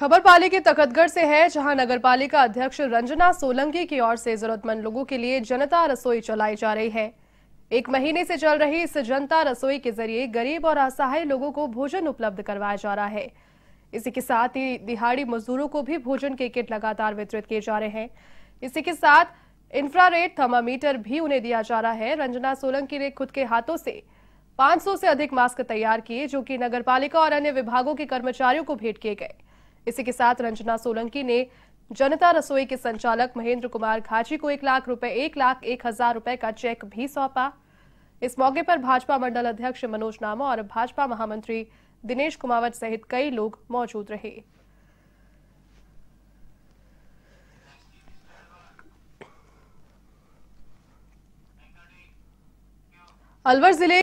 खबर पाली के तखतगढ़ से है जहां नगरपालिका अध्यक्ष रंजना सोलंकी की ओर से जरूरतमंद लोगों के लिए जनता रसोई चलाई जा रही है एक महीने से चल रही इस जनता रसोई के जरिए गरीब और असहाय लोगों को भोजन उपलब्ध करवाया जा रहा है इसी के साथ ही दिहाड़ी मजदूरों को भी भोजन के किट लगातार वितरित किए जा रहे हैं इसी के साथ इंफ्रारेड थर्मामीटर भी उन्हें दिया जा रहा है रंजना सोलंकी ने खुद के हाथों से 500 से अधिक मास्क तैयार किए जो कि नगरपालिका और अन्य विभागों के कर्मचारियों को भेंट किए गए इसी के साथ रंजना सोलंकी ने जनता रसोई के संचालक महेंद्र कुमार घाची को एक लाख रुपए एक लाख एक हजार रुपए का चेक भी सौंपा इस मौके पर भाजपा मंडल अध्यक्ष मनोज नामा और भाजपा महामंत्री दिनेश कुमावत सहित कई लोग मौजूद रहे अलवर जिले